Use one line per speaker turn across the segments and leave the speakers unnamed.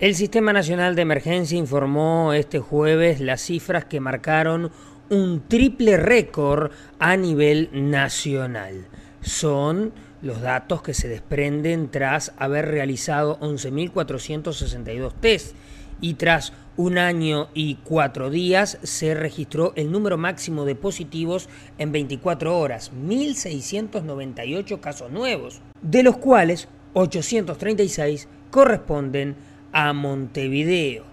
El Sistema Nacional de Emergencia informó este jueves las cifras que marcaron un triple récord a nivel nacional. Son los datos que se desprenden tras haber realizado 11.462 test y tras un año y cuatro días se registró el número máximo de positivos en 24 horas, 1.698 casos nuevos, de los cuales 836 corresponden a Montevideo.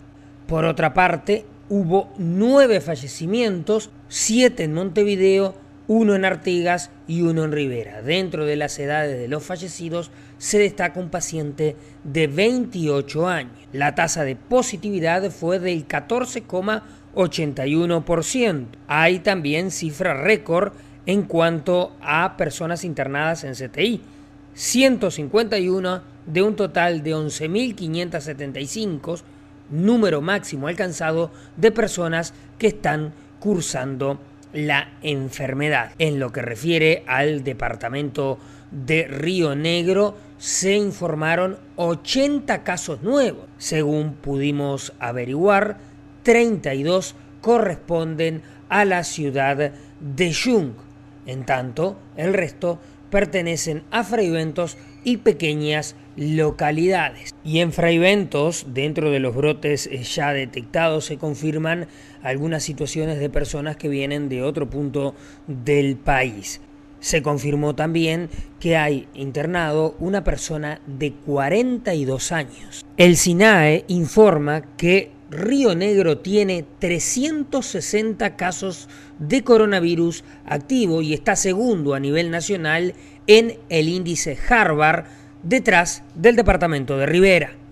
Por otra parte, hubo nueve fallecimientos, siete en Montevideo, uno en Artigas y uno en Rivera. Dentro de las edades de los fallecidos se destaca un paciente de 28 años. La tasa de positividad fue del 14,81%. Hay también cifra récord en cuanto a personas internadas en CTI. 151 de un total de 11.575, número máximo alcanzado de personas que están cursando la enfermedad. En lo que refiere al departamento de Río Negro, se informaron 80 casos nuevos. Según pudimos averiguar, 32 corresponden a la ciudad de Jung, En tanto, el resto pertenecen a Fraiventos y pequeñas localidades. Y en Fraiventos, dentro de los brotes eh, ya detectados, se confirman algunas situaciones de personas que vienen de otro punto del país. Se confirmó también que hay internado una persona de 42 años. El SINAE informa que Río Negro tiene 360 casos de coronavirus activo y está segundo a nivel nacional en el índice Harvard detrás del departamento de Rivera.